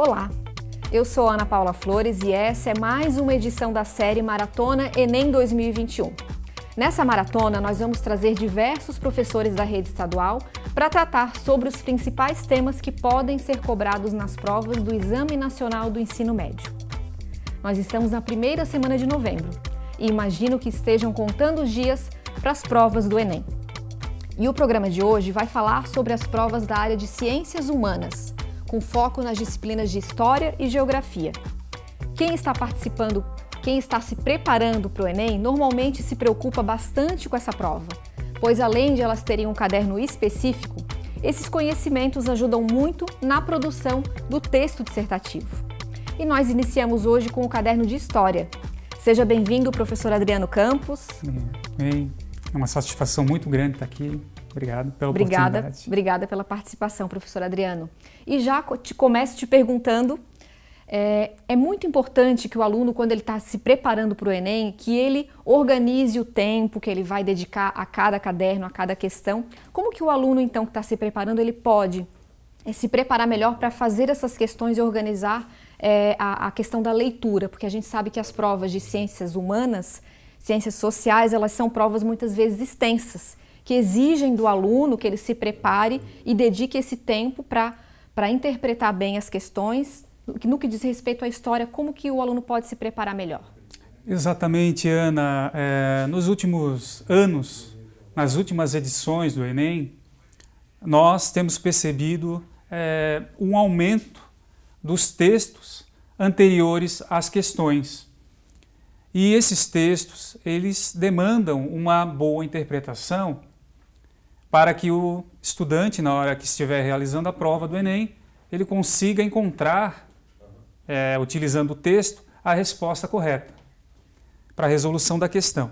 Olá, eu sou Ana Paula Flores e essa é mais uma edição da série Maratona Enem 2021. Nessa maratona, nós vamos trazer diversos professores da rede estadual para tratar sobre os principais temas que podem ser cobrados nas provas do Exame Nacional do Ensino Médio. Nós estamos na primeira semana de novembro e imagino que estejam contando os dias para as provas do Enem. E o programa de hoje vai falar sobre as provas da área de Ciências Humanas, com foco nas disciplinas de História e Geografia. Quem está participando, quem está se preparando para o Enem, normalmente se preocupa bastante com essa prova, pois além de elas terem um caderno específico, esses conhecimentos ajudam muito na produção do texto dissertativo. E nós iniciamos hoje com o caderno de História. Seja bem-vindo, professor Adriano Campos. Bem, é uma satisfação muito grande estar aqui Obrigado pela obrigada, oportunidade. Obrigada pela participação, professor Adriano. E já te começo te perguntando, é, é muito importante que o aluno, quando ele está se preparando para o Enem, que ele organize o tempo que ele vai dedicar a cada caderno, a cada questão. Como que o aluno, então, que está se preparando, ele pode é, se preparar melhor para fazer essas questões e organizar é, a, a questão da leitura? Porque a gente sabe que as provas de ciências humanas, ciências sociais, elas são provas muitas vezes extensas que exigem do aluno que ele se prepare e dedique esse tempo para interpretar bem as questões. No que diz respeito à história, como que o aluno pode se preparar melhor? Exatamente, Ana. É, nos últimos anos, nas últimas edições do Enem, nós temos percebido é, um aumento dos textos anteriores às questões. E esses textos, eles demandam uma boa interpretação para que o estudante, na hora que estiver realizando a prova do Enem, ele consiga encontrar, é, utilizando o texto, a resposta correta para a resolução da questão.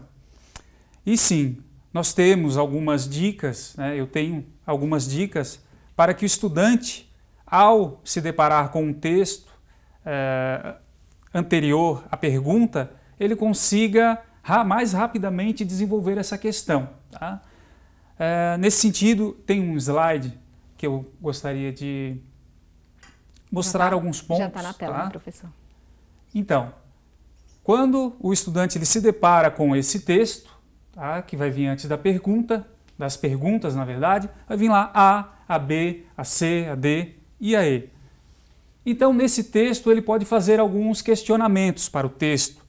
E sim, nós temos algumas dicas, né, eu tenho algumas dicas para que o estudante, ao se deparar com um texto é, anterior à pergunta, ele consiga mais rapidamente desenvolver essa questão. Tá? É, nesse sentido, tem um slide que eu gostaria de mostrar tá, alguns pontos. Já está na tela, tá? professor. Então, quando o estudante ele se depara com esse texto, tá? que vai vir antes da pergunta, das perguntas, na verdade, vai vir lá A, a B, a C, a D e a E. Então, nesse texto, ele pode fazer alguns questionamentos para o texto,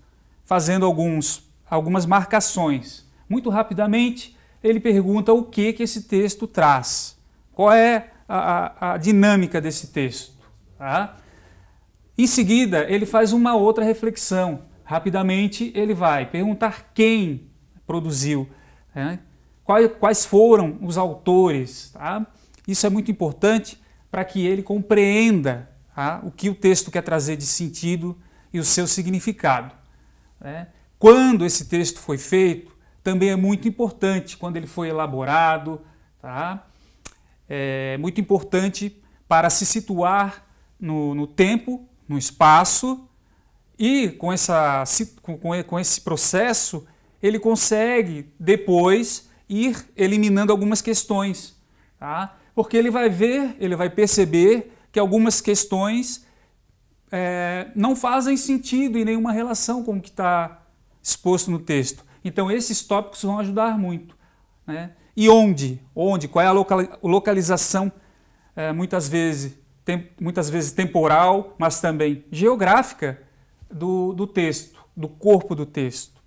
fazendo alguns, algumas marcações. Muito rapidamente, ele pergunta o que, que esse texto traz, qual é a, a, a dinâmica desse texto. Tá? Em seguida, ele faz uma outra reflexão. Rapidamente, ele vai perguntar quem produziu, né? quais, quais foram os autores. Tá? Isso é muito importante para que ele compreenda tá? o que o texto quer trazer de sentido e o seu significado. Né? Quando esse texto foi feito, também é muito importante quando ele foi elaborado, tá? É muito importante para se situar no, no tempo, no espaço, e com, essa, com, com esse processo ele consegue depois ir eliminando algumas questões, tá? porque ele vai ver, ele vai perceber que algumas questões é, não fazem sentido e nenhuma relação com o que está exposto no texto. Então, esses tópicos vão ajudar muito. Né? E onde? Onde? Qual é a localização? É, muitas, vezes, tem, muitas vezes temporal, mas também geográfica do, do texto, do corpo do texto.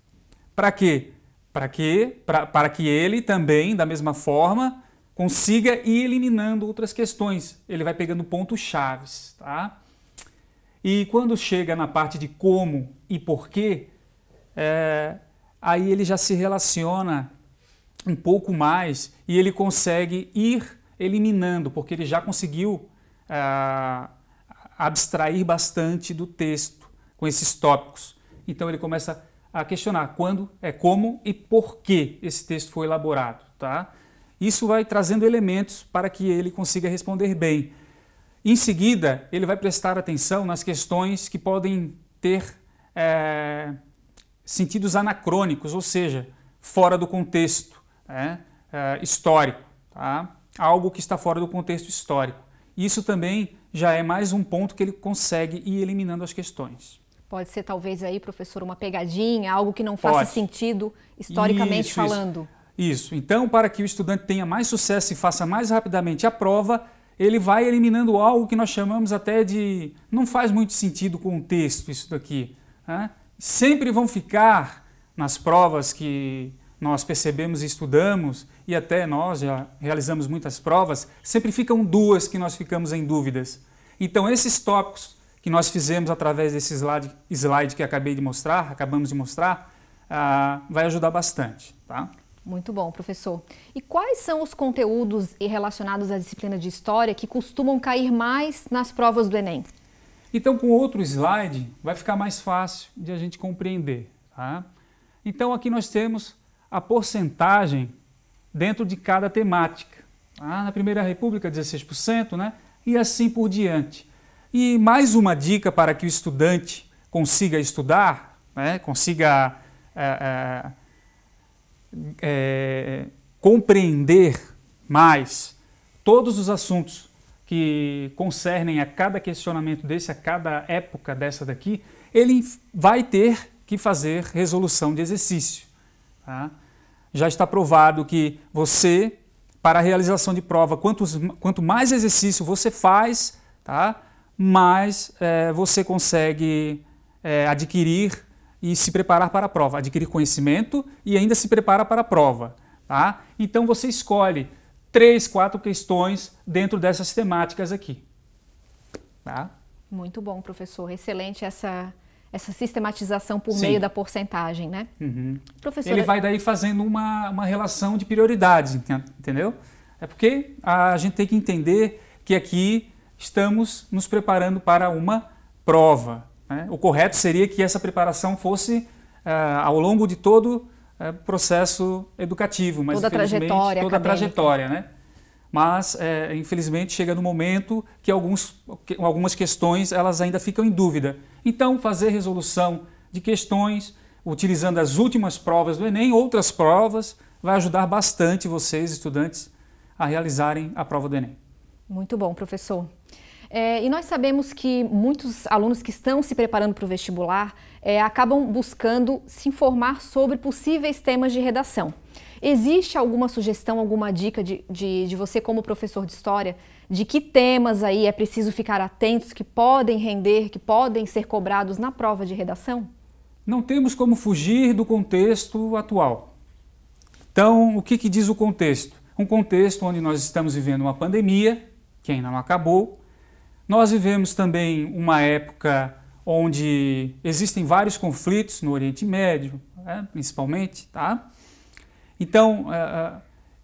Para quê? Para que, para que ele também, da mesma forma, consiga ir eliminando outras questões. Ele vai pegando pontos chaves, tá? E quando chega na parte de como e porquê, é, aí ele já se relaciona um pouco mais e ele consegue ir eliminando, porque ele já conseguiu ah, abstrair bastante do texto com esses tópicos. Então ele começa a questionar quando, é como e por que esse texto foi elaborado, tá? Isso vai trazendo elementos para que ele consiga responder bem. Em seguida, ele vai prestar atenção nas questões que podem ter é, sentidos anacrônicos, ou seja, fora do contexto né, eh, histórico, tá? algo que está fora do contexto histórico. Isso também já é mais um ponto que ele consegue ir eliminando as questões. Pode ser talvez aí, professor, uma pegadinha, algo que não faça Pode. sentido historicamente isso, falando. Isso. isso. Então, para que o estudante tenha mais sucesso e faça mais rapidamente a prova, ele vai eliminando algo que nós chamamos até de não faz muito sentido com o texto isso daqui. Né? sempre vão ficar nas provas que nós percebemos e estudamos, e até nós já realizamos muitas provas, sempre ficam duas que nós ficamos em dúvidas. Então, esses tópicos que nós fizemos através desse slide, slide que acabei de mostrar, acabamos de mostrar, ah, vai ajudar bastante. Tá? Muito bom, professor. E quais são os conteúdos relacionados à disciplina de História que costumam cair mais nas provas do Enem? Então, com outro slide, vai ficar mais fácil de a gente compreender. Tá? Então, aqui nós temos a porcentagem dentro de cada temática. Tá? Na Primeira República, 16%, né? e assim por diante. E mais uma dica para que o estudante consiga estudar, né? consiga é, é, é, compreender mais todos os assuntos que concernem a cada questionamento desse, a cada época dessa daqui, ele vai ter que fazer resolução de exercício. Tá? Já está provado que você, para a realização de prova, quantos, quanto mais exercício você faz, tá? mais é, você consegue é, adquirir e se preparar para a prova, adquirir conhecimento e ainda se prepara para a prova. Tá? Então você escolhe três, quatro questões dentro dessas temáticas aqui. Tá? Muito bom, professor. Excelente essa, essa sistematização por Sim. meio da porcentagem, né? Uhum. Professor... Ele vai daí fazendo uma, uma relação de prioridades, entendeu? É porque a gente tem que entender que aqui estamos nos preparando para uma prova. Né? O correto seria que essa preparação fosse uh, ao longo de todo é, processo educativo, mas toda a trajetória, toda a trajetória, né? Mas é, infelizmente chega no momento que, alguns, que algumas questões elas ainda ficam em dúvida. Então fazer resolução de questões utilizando as últimas provas do Enem, outras provas, vai ajudar bastante vocês estudantes a realizarem a prova do Enem. Muito bom, professor. É, e nós sabemos que muitos alunos que estão se preparando para o vestibular é, acabam buscando se informar sobre possíveis temas de redação. Existe alguma sugestão, alguma dica de, de, de você, como professor de história, de que temas aí é preciso ficar atentos, que podem render, que podem ser cobrados na prova de redação? Não temos como fugir do contexto atual. Então, o que, que diz o contexto? Um contexto onde nós estamos vivendo uma pandemia, que ainda não acabou, nós vivemos também uma época onde existem vários conflitos no Oriente Médio, né, principalmente, tá? Então, uh,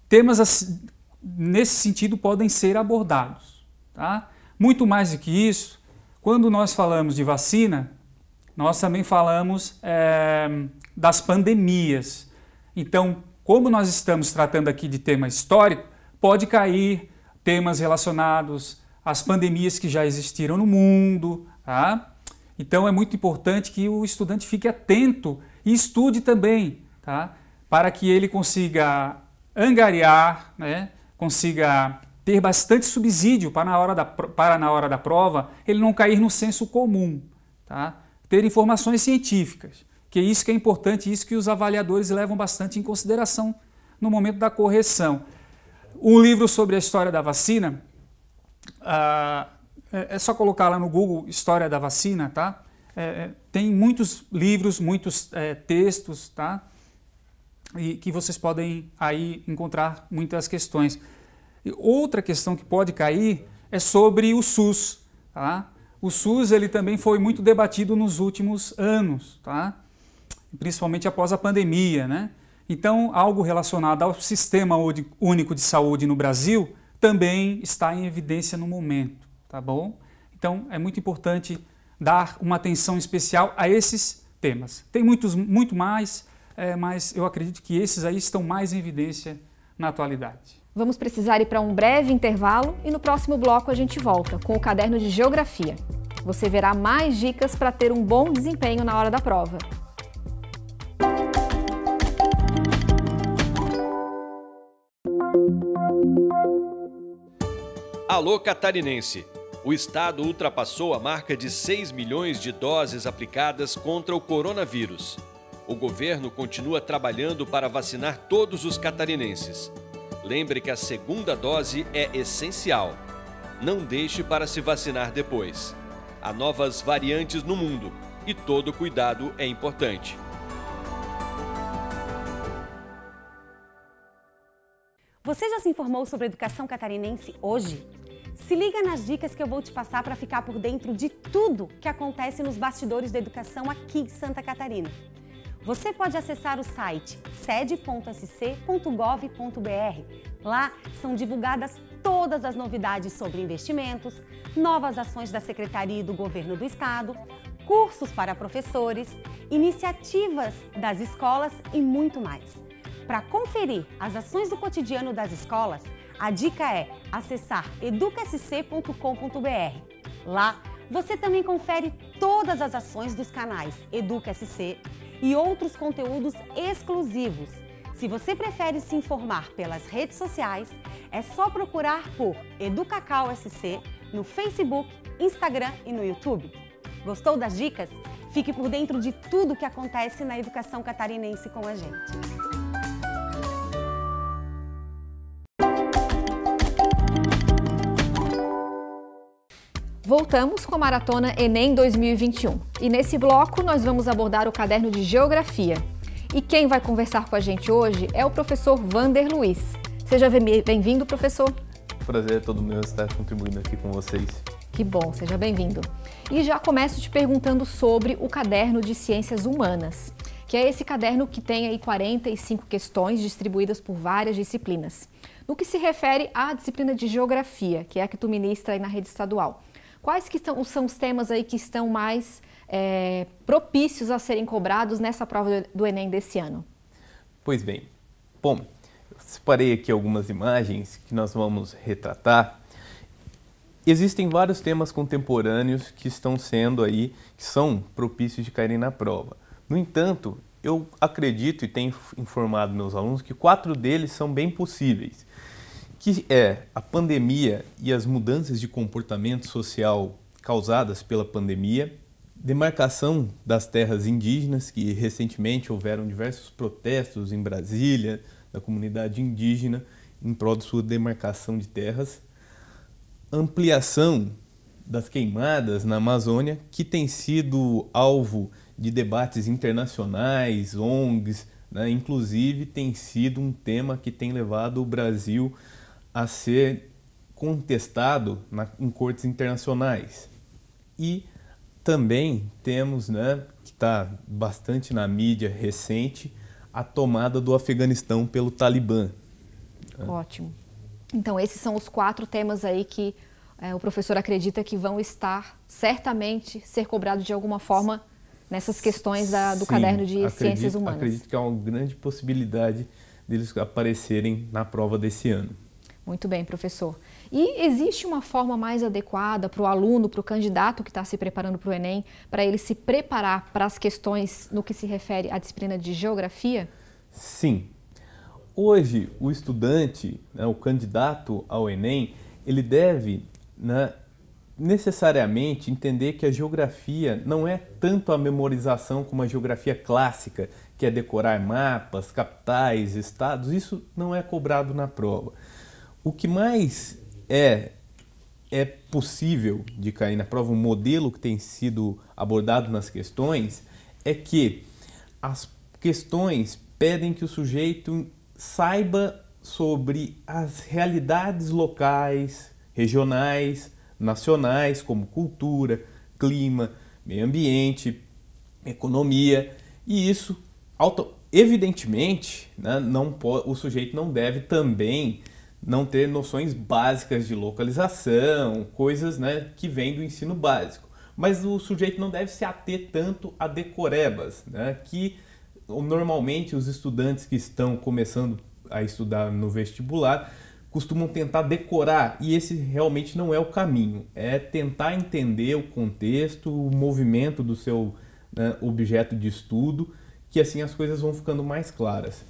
temas assim, nesse sentido podem ser abordados, tá? Muito mais do que isso, quando nós falamos de vacina, nós também falamos é, das pandemias. Então, como nós estamos tratando aqui de tema histórico, pode cair temas relacionados as pandemias que já existiram no mundo. Tá? Então é muito importante que o estudante fique atento e estude também, tá? para que ele consiga angariar, né? consiga ter bastante subsídio para na hora da, para na hora da prova ele não cair no senso comum. Tá? Ter informações científicas, que é isso que é importante, isso que os avaliadores levam bastante em consideração no momento da correção. Um livro sobre a história da vacina ah, é, é só colocar lá no Google História da Vacina, tá? É, é, tem muitos livros, muitos é, textos, tá? E que vocês podem aí encontrar muitas questões. E outra questão que pode cair é sobre o SUS, tá? O SUS ele também foi muito debatido nos últimos anos, tá? Principalmente após a pandemia, né? Então, algo relacionado ao Sistema Único de Saúde no Brasil também está em evidência no momento, tá bom? Então é muito importante dar uma atenção especial a esses temas. Tem muitos, muito mais, é, mas eu acredito que esses aí estão mais em evidência na atualidade. Vamos precisar ir para um breve intervalo e no próximo bloco a gente volta com o caderno de Geografia. Você verá mais dicas para ter um bom desempenho na hora da prova. Alô Catarinense! O estado ultrapassou a marca de 6 milhões de doses aplicadas contra o coronavírus. O governo continua trabalhando para vacinar todos os catarinenses. Lembre que a segunda dose é essencial. Não deixe para se vacinar depois. Há novas variantes no mundo e todo cuidado é importante. Você já se informou sobre a educação catarinense hoje? Se liga nas dicas que eu vou te passar para ficar por dentro de tudo que acontece nos bastidores da educação aqui em Santa Catarina. Você pode acessar o site sede.sc.gov.br. Lá são divulgadas todas as novidades sobre investimentos, novas ações da Secretaria e do Governo do Estado, cursos para professores, iniciativas das escolas e muito mais. Para conferir as ações do cotidiano das escolas, a dica é acessar educsc.com.br. Lá você também confere todas as ações dos canais SC e outros conteúdos exclusivos. Se você prefere se informar pelas redes sociais, é só procurar por Educacau SC no Facebook, Instagram e no YouTube. Gostou das dicas? Fique por dentro de tudo o que acontece na educação catarinense com a gente. Voltamos com a Maratona Enem 2021 e nesse bloco nós vamos abordar o caderno de Geografia. E quem vai conversar com a gente hoje é o professor Vander Luiz. Seja bem-vindo, professor. Prazer é todo meu estar contribuindo aqui com vocês. Que bom, seja bem-vindo. E já começo te perguntando sobre o caderno de Ciências Humanas, que é esse caderno que tem aí 45 questões distribuídas por várias disciplinas. No que se refere à disciplina de Geografia, que é a que tu ministra aí na rede estadual, Quais que estão, são os temas aí que estão mais é, propícios a serem cobrados nessa prova do Enem desse ano? Pois bem, bom, eu separei aqui algumas imagens que nós vamos retratar. Existem vários temas contemporâneos que estão sendo aí, que são propícios de caírem na prova. No entanto, eu acredito e tenho informado meus alunos que quatro deles são bem possíveis que é a pandemia e as mudanças de comportamento social causadas pela pandemia, demarcação das terras indígenas, que recentemente houveram diversos protestos em Brasília, da comunidade indígena, em prol de sua demarcação de terras, ampliação das queimadas na Amazônia, que tem sido alvo de debates internacionais, ONGs, né? inclusive tem sido um tema que tem levado o Brasil a ser contestado na, em cortes internacionais. E também temos, né, que está bastante na mídia recente, a tomada do Afeganistão pelo Talibã. Ótimo. Então, esses são os quatro temas aí que é, o professor acredita que vão estar certamente ser cobrados de alguma forma nessas questões da, do Sim, caderno de acredito, ciências humanas. Acredito que é uma grande possibilidade deles aparecerem na prova desse ano. Muito bem, professor. E existe uma forma mais adequada para o aluno, para o candidato que está se preparando para o Enem, para ele se preparar para as questões no que se refere à disciplina de geografia? Sim. Hoje, o estudante, né, o candidato ao Enem, ele deve né, necessariamente entender que a geografia não é tanto a memorização como a geografia clássica, que é decorar mapas, capitais, estados, isso não é cobrado na prova o que mais é é possível de cair na prova, um modelo que tem sido abordado nas questões, é que as questões pedem que o sujeito saiba sobre as realidades locais, regionais, nacionais, como cultura, clima, meio ambiente, economia, e isso, evidentemente, né, não o sujeito não deve também não ter noções básicas de localização, coisas né, que vêm do ensino básico. Mas o sujeito não deve se ater tanto a decorebas, né, que normalmente os estudantes que estão começando a estudar no vestibular costumam tentar decorar e esse realmente não é o caminho. É tentar entender o contexto, o movimento do seu né, objeto de estudo, que assim as coisas vão ficando mais claras.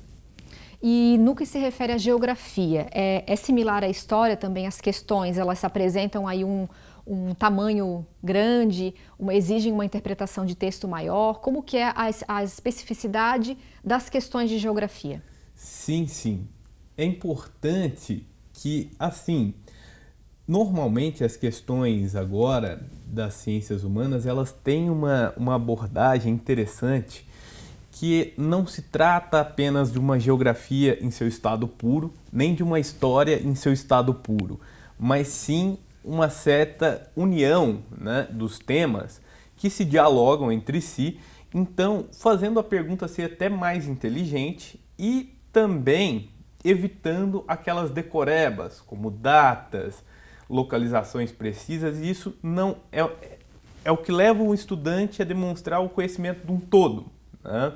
E no que se refere à geografia, é, é similar à história também as questões, elas apresentam aí um, um tamanho grande, uma, exigem uma interpretação de texto maior? Como que é a, a especificidade das questões de geografia? Sim, sim. É importante que, assim, normalmente as questões agora das ciências humanas, elas têm uma, uma abordagem interessante que não se trata apenas de uma geografia em seu estado puro, nem de uma história em seu estado puro, mas sim uma certa união né, dos temas que se dialogam entre si, então fazendo a pergunta ser até mais inteligente e também evitando aquelas decorebas, como datas, localizações precisas, e isso não é, é, é o que leva o estudante a demonstrar o conhecimento de um todo né?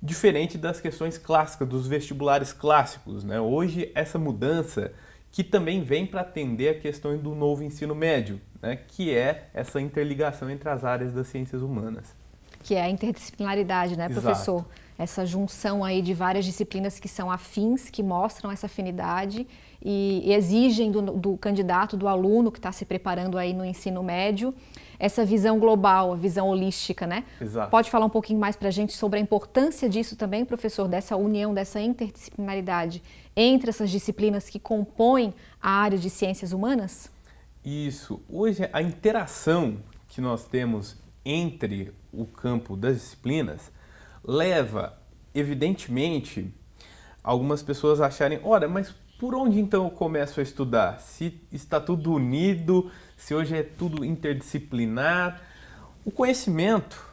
Diferente das questões clássicas, dos vestibulares clássicos. Né? Hoje, essa mudança que também vem para atender a questão do novo ensino médio, né? que é essa interligação entre as áreas das ciências humanas. Que é a interdisciplinaridade, né, professor? Exato. Essa junção aí de várias disciplinas que são afins, que mostram essa afinidade e exigem do, do candidato, do aluno que está se preparando aí no ensino médio, essa visão global, a visão holística, né? Exato. Pode falar um pouquinho mais para a gente sobre a importância disso também, professor, dessa união, dessa interdisciplinaridade entre essas disciplinas que compõem a área de ciências humanas? Isso. Hoje, a interação que nós temos entre o campo das disciplinas leva, evidentemente, algumas pessoas a acharem, olha, mas por onde então eu começo a estudar? Se está tudo unido, se hoje é tudo interdisciplinar. O conhecimento,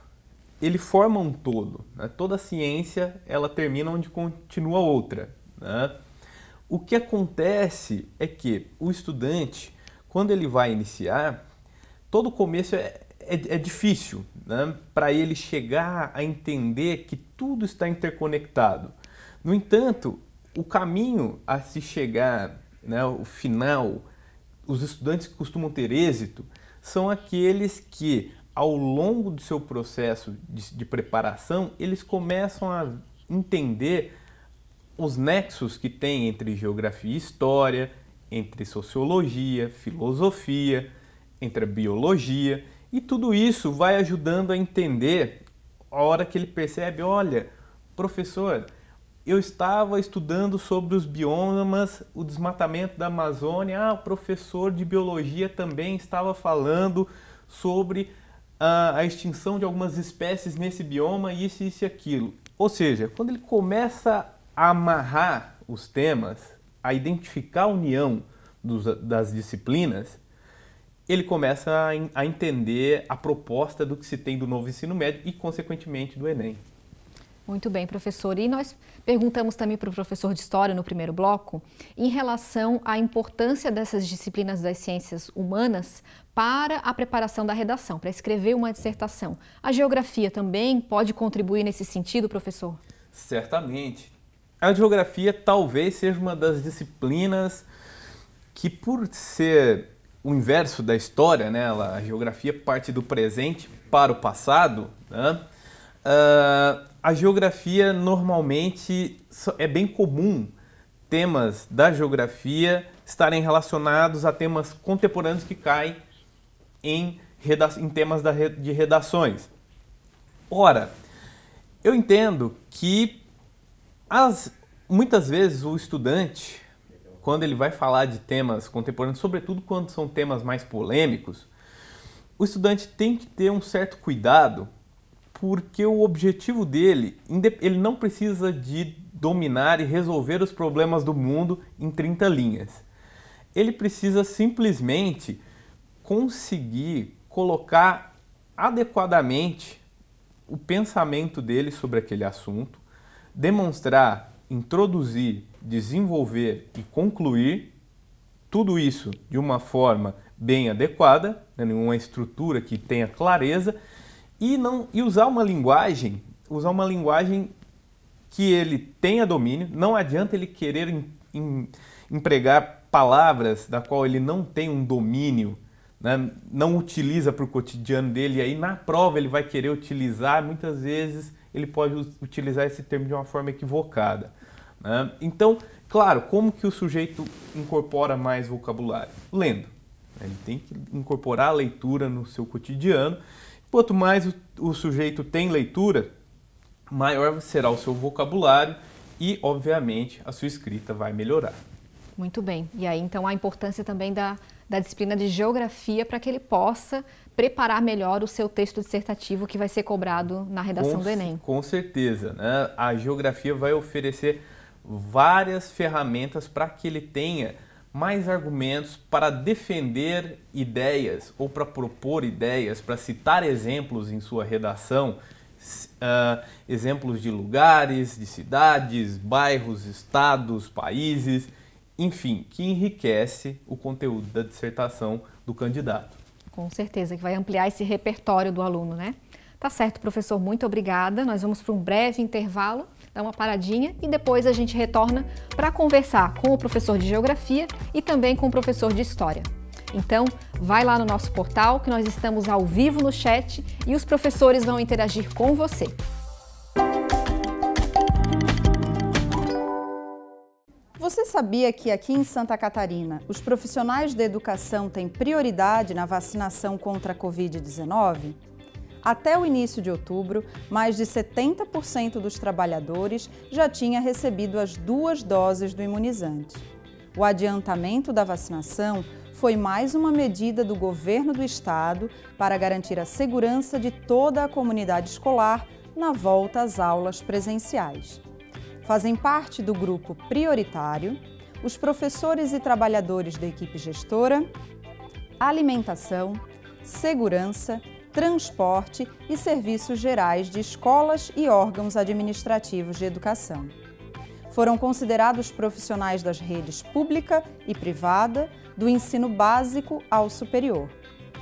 ele forma um todo. Né? Toda ciência, ela termina onde continua outra. Né? O que acontece é que o estudante, quando ele vai iniciar, todo começo é, é, é difícil né? para ele chegar a entender que tudo está interconectado. No entanto, o caminho a se chegar, né, o final, os estudantes que costumam ter êxito são aqueles que, ao longo do seu processo de, de preparação, eles começam a entender os nexos que tem entre geografia e história, entre sociologia, filosofia, entre a biologia, e tudo isso vai ajudando a entender a hora que ele percebe, olha, professor, eu estava estudando sobre os biomas, o desmatamento da Amazônia. Ah, o professor de biologia também estava falando sobre ah, a extinção de algumas espécies nesse bioma, isso, isso e aquilo. Ou seja, quando ele começa a amarrar os temas, a identificar a união dos, das disciplinas, ele começa a, a entender a proposta do que se tem do novo ensino médio e, consequentemente, do Enem. Muito bem, professor. E nós perguntamos também para o professor de História no primeiro bloco em relação à importância dessas disciplinas das ciências humanas para a preparação da redação, para escrever uma dissertação. A geografia também pode contribuir nesse sentido, professor? Certamente. A geografia talvez seja uma das disciplinas que, por ser o inverso da história, né, a geografia parte do presente para o passado, né, uh, a geografia normalmente é bem comum temas da geografia estarem relacionados a temas contemporâneos que caem em, em temas da, de redações. Ora, eu entendo que as, muitas vezes o estudante, quando ele vai falar de temas contemporâneos, sobretudo quando são temas mais polêmicos, o estudante tem que ter um certo cuidado porque o objetivo dele, ele não precisa de dominar e resolver os problemas do mundo em 30 linhas. Ele precisa simplesmente conseguir colocar adequadamente o pensamento dele sobre aquele assunto, demonstrar, introduzir, desenvolver e concluir tudo isso de uma forma bem adequada, né, uma estrutura que tenha clareza e não e usar uma linguagem, usar uma linguagem que ele tenha domínio, não adianta ele querer em, em, empregar palavras da qual ele não tem um domínio, né? não utiliza para o cotidiano dele, e aí na prova ele vai querer utilizar, muitas vezes ele pode utilizar esse termo de uma forma equivocada. Né? Então, claro, como que o sujeito incorpora mais vocabulário? Lendo. Ele tem que incorporar a leitura no seu cotidiano Quanto mais o, sujeito tem leitura, maior será o seu vocabulário e, obviamente, a sua escrita vai melhorar. Muito bem. E aí, então, a importância também da, da disciplina de geografia para que ele possa preparar melhor o seu texto dissertativo que vai ser cobrado na redação com, do Enem. Com certeza. Né? A geografia vai oferecer várias ferramentas para que ele tenha mais argumentos para defender ideias ou para propor ideias, para citar exemplos em sua redação, uh, exemplos de lugares, de cidades, bairros, estados, países, enfim, que enriquece o conteúdo da dissertação do candidato. Com certeza, que vai ampliar esse repertório do aluno, né? Tá certo, professor, muito obrigada. Nós vamos para um breve intervalo dar uma paradinha e depois a gente retorna para conversar com o professor de Geografia e também com o professor de História. Então, vai lá no nosso portal que nós estamos ao vivo no chat e os professores vão interagir com você. Você sabia que aqui em Santa Catarina os profissionais da educação têm prioridade na vacinação contra a Covid-19? Até o início de outubro, mais de 70% dos trabalhadores já tinha recebido as duas doses do imunizante. O adiantamento da vacinação foi mais uma medida do governo do estado para garantir a segurança de toda a comunidade escolar na volta às aulas presenciais. Fazem parte do grupo prioritário os professores e trabalhadores da equipe gestora, alimentação, segurança transporte e serviços gerais de escolas e órgãos administrativos de educação. Foram considerados profissionais das redes pública e privada, do ensino básico ao superior.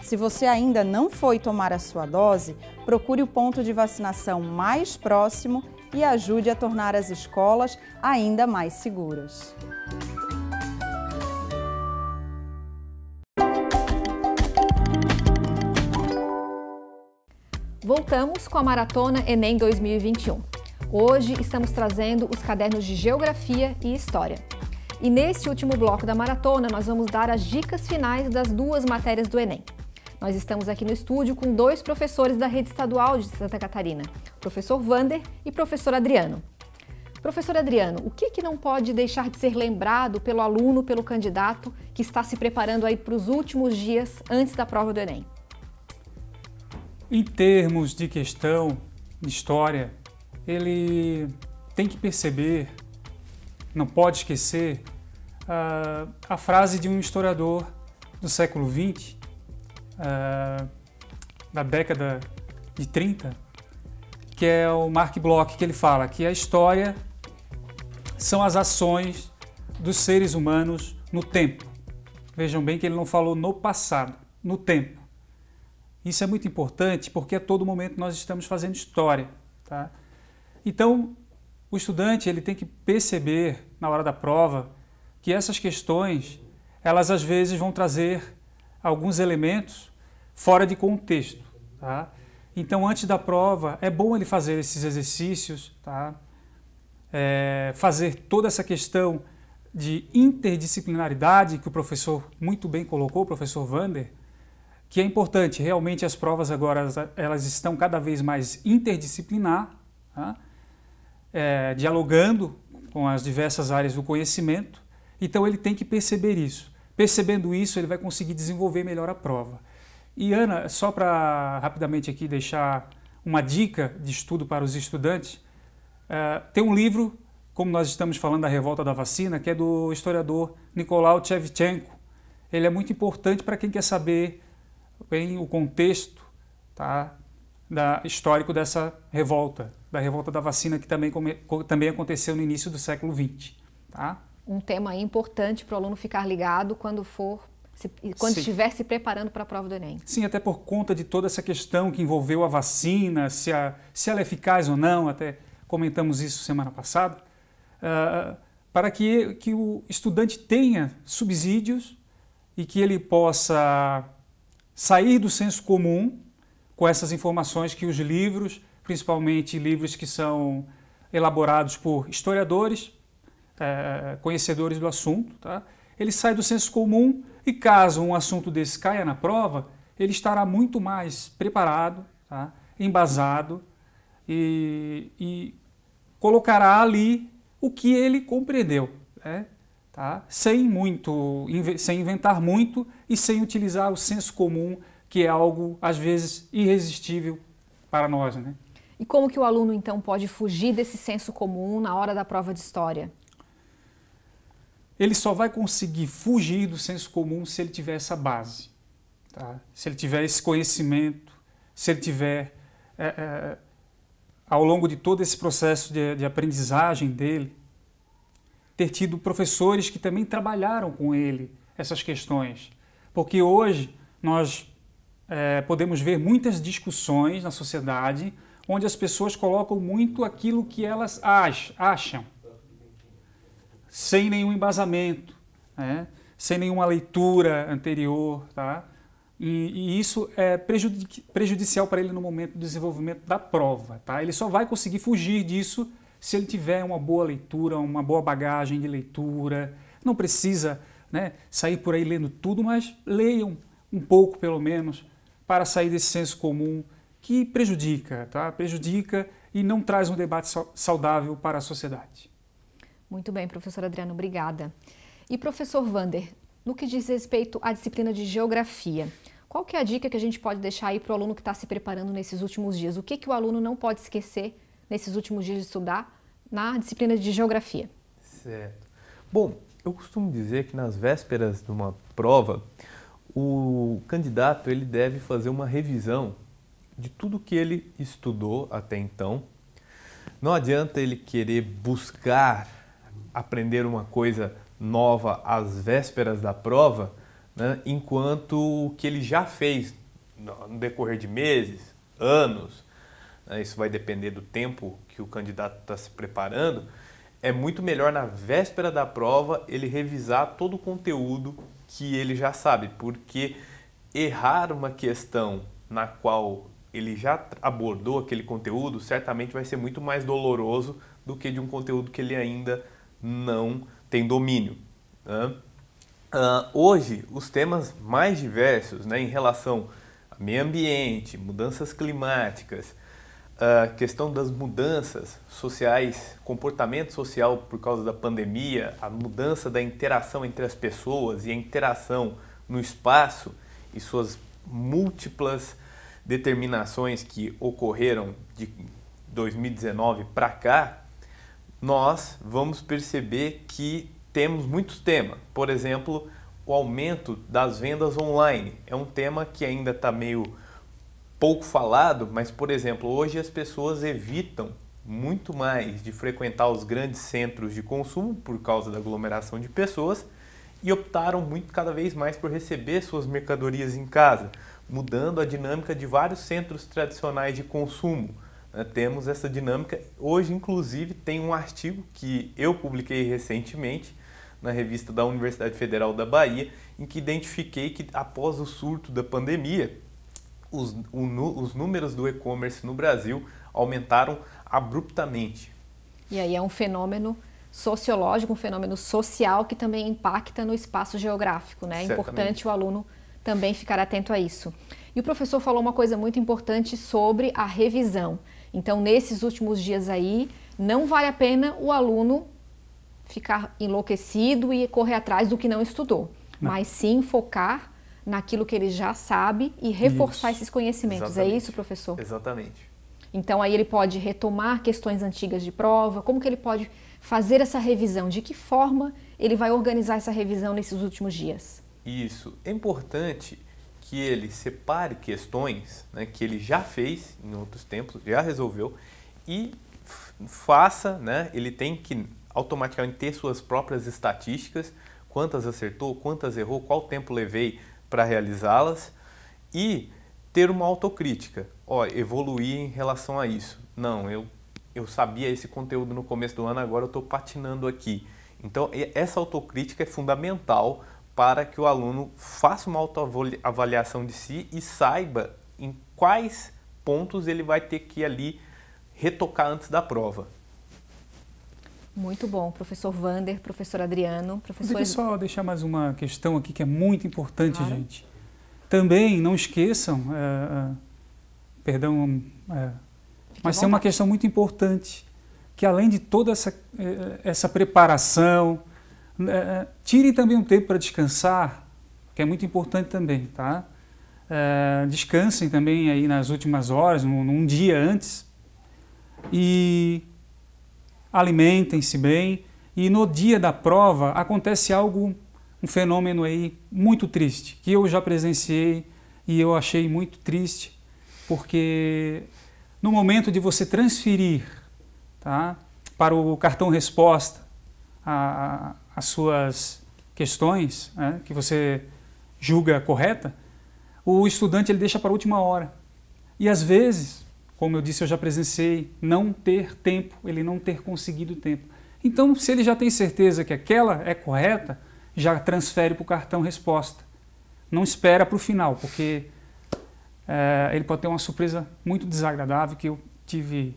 Se você ainda não foi tomar a sua dose, procure o ponto de vacinação mais próximo e ajude a tornar as escolas ainda mais seguras. Voltamos com a Maratona Enem 2021. Hoje estamos trazendo os cadernos de Geografia e História. E neste último bloco da maratona, nós vamos dar as dicas finais das duas matérias do Enem. Nós estamos aqui no estúdio com dois professores da rede estadual de Santa Catarina, professor Vander e professor Adriano. Professor Adriano, o que, que não pode deixar de ser lembrado pelo aluno, pelo candidato que está se preparando aí para os últimos dias antes da prova do Enem? Em termos de questão de história, ele tem que perceber, não pode esquecer, a, a frase de um historiador do século XX, da década de 30, que é o Mark Bloch, que ele fala que a história são as ações dos seres humanos no tempo. Vejam bem que ele não falou no passado, no tempo. Isso é muito importante porque a todo momento nós estamos fazendo história. Tá? Então, o estudante ele tem que perceber na hora da prova que essas questões, elas às vezes vão trazer alguns elementos fora de contexto. Tá? Então, antes da prova, é bom ele fazer esses exercícios, tá? É, fazer toda essa questão de interdisciplinaridade que o professor muito bem colocou, o professor Vander, que é importante. Realmente as provas agora elas, estão cada vez mais interdisciplinar, tá? é, dialogando com as diversas áreas do conhecimento. Então ele tem que perceber isso. Percebendo isso, ele vai conseguir desenvolver melhor a prova. E Ana, só para rapidamente aqui deixar uma dica de estudo para os estudantes, é, tem um livro, como nós estamos falando da revolta da vacina, que é do historiador Nicolau Tchevchenko. Ele é muito importante para quem quer saber bem o contexto tá, da, histórico dessa revolta, da revolta da vacina que também, come, também aconteceu no início do século XX. Tá? Um tema importante para o aluno ficar ligado quando for se, quando Sim. estiver se preparando para a prova do Enem. Sim, até por conta de toda essa questão que envolveu a vacina, se, a, se ela é eficaz ou não, até comentamos isso semana passada, uh, para que, que o estudante tenha subsídios e que ele possa sair do senso comum com essas informações que os livros, principalmente livros que são elaborados por historiadores, é, conhecedores do assunto, tá? ele sai do senso comum e caso um assunto desse caia na prova, ele estará muito mais preparado, tá? embasado e, e colocará ali o que ele compreendeu. Né? tá? sem muito, sem inventar muito e sem utilizar o senso comum, que é algo às vezes irresistível para nós, né? E como que o aluno então pode fugir desse senso comum na hora da prova de história? Ele só vai conseguir fugir do senso comum se ele tiver essa base, tá? se ele tiver esse conhecimento, se ele tiver é, é, ao longo de todo esse processo de, de aprendizagem dele, ter tido professores que também trabalharam com ele essas questões. Porque hoje nós é, podemos ver muitas discussões na sociedade onde as pessoas colocam muito aquilo que elas acham, sem nenhum embasamento, né? sem nenhuma leitura anterior. Tá? E, e isso é prejudici prejudicial para ele no momento do desenvolvimento da prova. Tá? Ele só vai conseguir fugir disso se ele tiver uma boa leitura, uma boa bagagem de leitura, não precisa né, sair por aí lendo tudo, mas leiam um pouco pelo menos para sair desse senso comum que prejudica, tá? Prejudica e não traz um debate saudável para a sociedade. Muito bem, professor Adriano, obrigada. E professor Vander, no que diz respeito à disciplina de geografia, qual que é a dica que a gente pode deixar aí para o aluno que está se preparando nesses últimos dias? O que, que o aluno não pode esquecer nesses últimos dias de estudar na disciplina de geografia. Certo. Bom, eu costumo dizer que nas vésperas de uma prova, o candidato ele deve fazer uma revisão de tudo que ele estudou até então. Não adianta ele querer buscar aprender uma coisa nova às vésperas da prova, né, enquanto o que ele já fez no decorrer de meses, anos, né, isso vai depender do tempo que o candidato está se preparando, é muito melhor na véspera da prova ele revisar todo o conteúdo que ele já sabe, porque errar uma questão na qual ele já abordou aquele conteúdo certamente vai ser muito mais doloroso do que de um conteúdo que ele ainda não tem domínio. Né? Uh, hoje, os temas mais diversos né, em relação a meio ambiente, mudanças climáticas, a questão das mudanças sociais, comportamento social por causa da pandemia, a mudança da interação entre as pessoas e a interação no espaço e suas múltiplas determinações que ocorreram de 2019 para cá, nós vamos perceber que temos muitos temas. Por exemplo, o aumento das vendas online é um tema que ainda está meio pouco falado, mas por exemplo, hoje as pessoas evitam muito mais de frequentar os grandes centros de consumo por causa da aglomeração de pessoas e optaram muito cada vez mais por receber suas mercadorias em casa, mudando a dinâmica de vários centros tradicionais de consumo. Né? Temos essa dinâmica. Hoje, inclusive, tem um artigo que eu publiquei recentemente na revista da Universidade Federal da Bahia, em que identifiquei que após o surto da pandemia, os, o, os números do e-commerce no Brasil aumentaram abruptamente. E aí é um fenômeno sociológico, um fenômeno social que também impacta no espaço geográfico, né? É importante o aluno também ficar atento a isso. E o professor falou uma coisa muito importante sobre a revisão. Então, nesses últimos dias aí, não vale a pena o aluno ficar enlouquecido e correr atrás do que não estudou, não. mas sim focar naquilo que ele já sabe e reforçar isso. esses conhecimentos. É Exatamente. É isso, professor? Exatamente. Então aí ele pode retomar questões antigas de prova, como que ele pode fazer essa revisão, de que forma ele vai organizar essa revisão nesses últimos dias? Isso. É importante que ele separe questões né, que ele já fez em outros tempos, já resolveu, e faça, né, ele tem que automaticamente ter suas próprias estatísticas, quantas acertou, quantas errou, qual tempo levei, para realizá-las e ter uma autocrítica. Ó, evoluir em relação a isso. Não, eu, eu sabia esse conteúdo no começo do ano, agora eu estou patinando aqui. Então, essa autocrítica é fundamental para que o aluno faça uma autoavaliação de si e saiba em quais pontos ele vai ter que ali retocar antes da prova. Muito bom, professor Vander, professor Adriano, professor. Deixa só deixar mais uma questão aqui que é muito importante, claro. gente. Também não esqueçam, é, é perdão, é, mas tem é uma questão muito importante que além de toda essa, é, essa preparação, tirem também um tempo para descansar, que é muito importante também, tá? descansem também aí nas últimas horas, num, num dia antes e alimentem-se bem. E no dia da prova acontece algo, um fenômeno aí muito triste, que eu já presenciei e eu achei muito triste, porque no momento de você transferir tá, para o cartão resposta a, a, as suas questões né, que você julga correta, o estudante ele deixa para a última hora. E às vezes como eu disse, eu já presenciei não ter tempo, ele não ter conseguido tempo. Então, se ele já tem certeza que aquela é correta, já transfere para o cartão resposta. Não espera para o final, porque é, ele pode ter uma surpresa muito desagradável que eu tive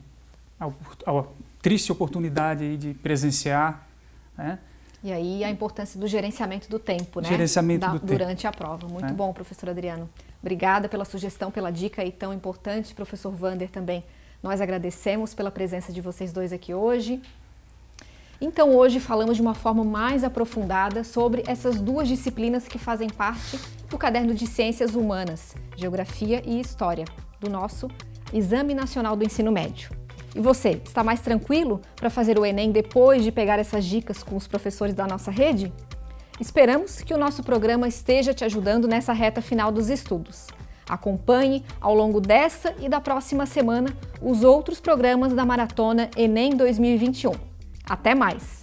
a, a triste oportunidade de presenciar. Né? E aí a importância do gerenciamento do tempo, né? Gerenciamento da, do durante tempo. a prova. Muito é. bom, professor Adriano. Obrigada pela sugestão, pela dica aí tão importante, professor Vander também. Nós agradecemos pela presença de vocês dois aqui hoje. Então, hoje falamos de uma forma mais aprofundada sobre essas duas disciplinas que fazem parte do caderno de Ciências Humanas, Geografia e História, do nosso Exame Nacional do Ensino Médio. E você, está mais tranquilo para fazer o Enem depois de pegar essas dicas com os professores da nossa rede? Esperamos que o nosso programa esteja te ajudando nessa reta final dos estudos. Acompanhe, ao longo dessa e da próxima semana, os outros programas da Maratona Enem 2021. Até mais!